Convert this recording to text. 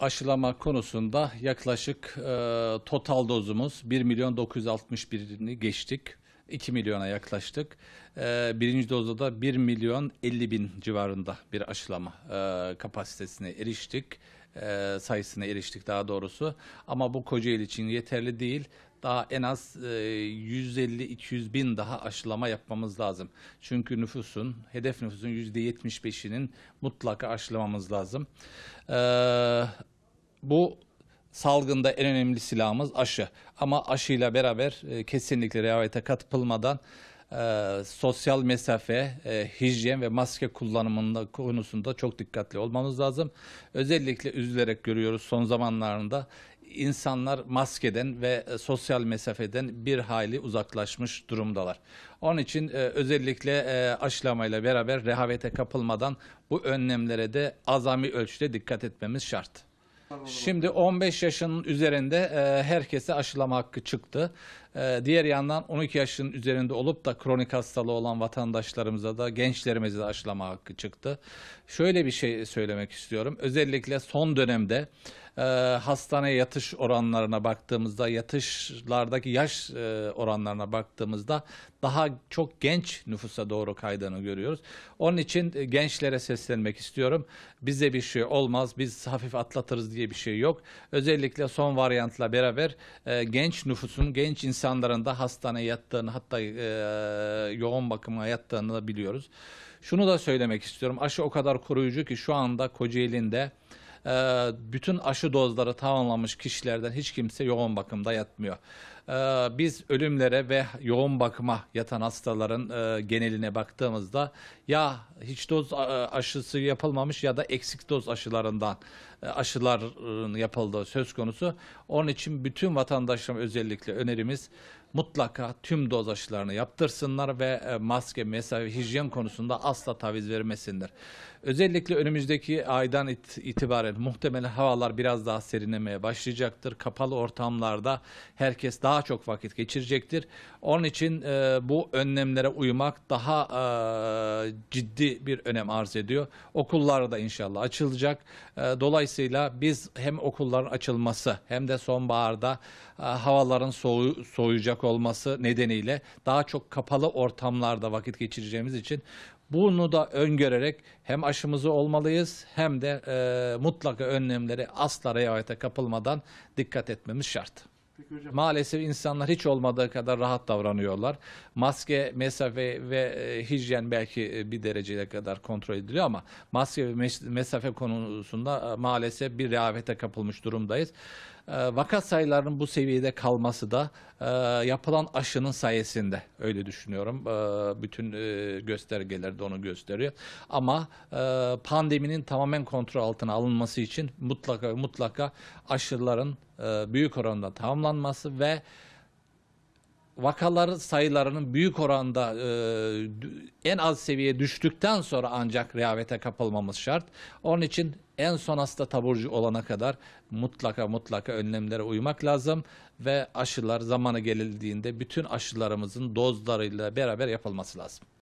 aşılama konusunda yaklaşık e, total dozumuz 1 milyon 961'ini geçtik. 2 milyona yaklaştık. E, birinci dozda da 1 milyon 50 bin civarında bir aşılama e, kapasitesine eriştik. E, sayısına eriştik daha doğrusu. Ama bu Kocaeli için yeterli değil daha en az e, 150-200 bin daha aşılama yapmamız lazım. Çünkü nüfusun, hedef nüfusun %75'inin mutlaka aşılamamız lazım. Ee, bu salgında en önemli silahımız aşı. Ama aşıyla beraber e, kesinlikle rehavete katılmadan e, sosyal mesafe, e, hijyen ve maske kullanımında konusunda çok dikkatli olmamız lazım. Özellikle üzülerek görüyoruz son zamanlarında insanlar maskeden ve e, sosyal mesafeden bir hayli uzaklaşmış durumdalar. Onun için e, özellikle e, aşılamayla beraber rehavete kapılmadan bu önlemlere de azami ölçüde dikkat etmemiz şart. Şimdi 15 yaşın üzerinde herkese aşılama hakkı çıktı. Ee, diğer yandan 12 yaşın üzerinde olup da kronik hastalığı olan vatandaşlarımıza da gençlerimize de aşılama hakkı çıktı. Şöyle bir şey söylemek istiyorum. Özellikle son dönemde e, hastaneye yatış oranlarına baktığımızda, yatışlardaki yaş e, oranlarına baktığımızda daha çok genç nüfusa doğru kaydığını görüyoruz. Onun için e, gençlere seslenmek istiyorum. Bize bir şey olmaz, biz hafif atlatırız diye bir şey yok. Özellikle son varyantla beraber e, genç nüfusun, genç insan insanların da hastaneye yattığını hatta e, yoğun bakıma yattığını da biliyoruz. Şunu da söylemek istiyorum. Aşı o kadar koruyucu ki şu anda Kocaeli'nde ee, bütün aşı dozları tamamlanmış kişilerden hiç kimse yoğun bakımda yatmıyor. Ee, biz ölümlere ve yoğun bakıma yatan hastaların e, geneline baktığımızda ya hiç doz e, aşısı yapılmamış ya da eksik doz aşılarından e, aşıların yapıldığı söz konusu. Onun için bütün vatandaşlarım özellikle önerimiz mutlaka tüm doz aşılarını yaptırsınlar ve e, maske, mesafe, hijyen konusunda asla taviz vermesinler. Özellikle önümüzdeki aydan itibaren muhtemelen havalar biraz daha serinlemeye başlayacaktır. Kapalı ortamlarda herkes daha çok vakit geçirecektir. Onun için e, bu önlemlere uymak daha e, ciddi bir önem arz ediyor. Okullar da inşallah açılacak. E, dolayısıyla biz hem okulların açılması hem de sonbaharda e, havaların soğu, soğuyacak sıcak olması nedeniyle daha çok kapalı ortamlarda vakit geçireceğimiz için bunu da öngörerek hem aşımızı olmalıyız hem de e, mutlaka önlemleri asla rehavete kapılmadan dikkat etmemiz şart. Maalesef insanlar hiç olmadığı kadar rahat davranıyorlar. Maske, mesafe ve e, hijyen belki e, bir dereceye kadar kontrol ediliyor ama maske ve mesafe konusunda e, maalesef bir rehavete kapılmış durumdayız. Ee, vaka sayılarının bu seviyede kalması da e, yapılan aşının sayesinde öyle düşünüyorum. Ee, bütün e, göstergeler de onu gösteriyor. Ama e, pandeminin tamamen kontrol altına alınması için mutlaka mutlaka aşıların büyük oranda tamamlanması ve vakaların sayılarının büyük oranda e, en az seviyeye düştükten sonra ancak rehavete kapılmamız şart. Onun için en son hasta taburcu olana kadar mutlaka mutlaka önlemlere uymak lazım ve aşılar zamanı gelildiğinde bütün aşılarımızın dozlarıyla beraber yapılması lazım.